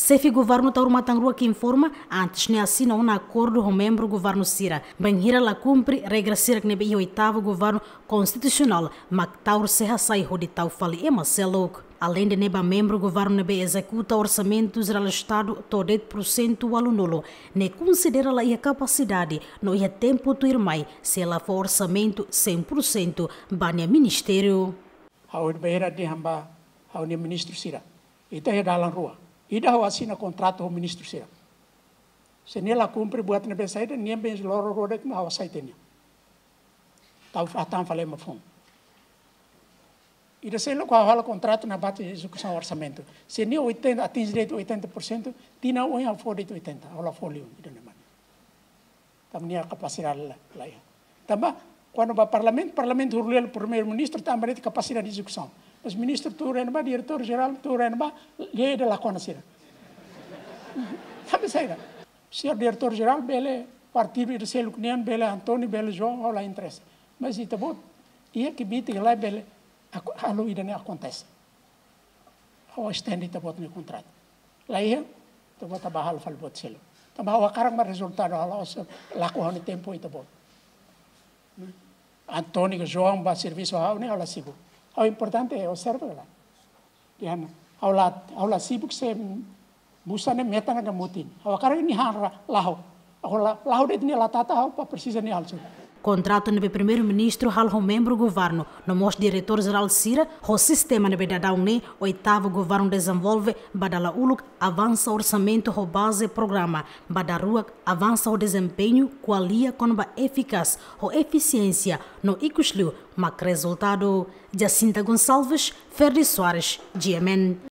Sefi governo taur Matangrua que informa antes de assinar um acordo com membro do governo Sira. Banhira la cumpre regra Sira que o oitavo governo constitucional. Mac taur serra sai de fale e selouk. Além de neba membro, o governo nebe executa orçamentos do Estado todo percentual nulo. Ne considera la capacidade, no ia tempo tu irmai, se ela for orçamento 100%, bane ministério. Hau beira de hamba, hau ministro sira. Ita é da rua. Ida ho assina contrato ho ministro sia. Se nela cumpre buat na besaida, nem bem loro roda que ma ho saitenia. Tau fatan falei ma fun. Ida sei lo qual rola contrato na bate execução orçamento. Se nem 80 atinge direito 80%, tina o ia for direito 80, rola folio ida na mano. Tam nia capacidade lá lá. Tamba quando vai parlamento, parlamento hurlel primeiro ministro também de capacidade de execução as minister tuurenba diretor geral do Renba, tuurenba geeda la konasira tabi saira senhor diretor geral bele partido de seluk nian bele antoni bele joão ola interesse mas ita bot ia é que bitig lá bele alu ida ne acontece o estende ita bot ne contrato lá ia ita bot abahal fal bot selo tamba o karang ma resultado ala osa lako hone tempo ita bot Antônio João ba serviço ao ne né, ola sigo how importante je observovala. Yan, haulat, haulat sibuk se busa ne meta na gamutin. Hawakara ini hara laho. Ako laho de ini latata hau pa persisa ni halso. Contrato no primeiro-ministro halho membro governo, no mos diretor-geral Sira, o sistema nebe da UNE, oitavo governo desenvolve, badala uluk avança orçamento ho base programa, badarua avança o desempenho, qualia conba eficaz, ho eficiência, no ikusliu, mac resultado, Jacinta Gonçalves, Ferdi Soares, GMN.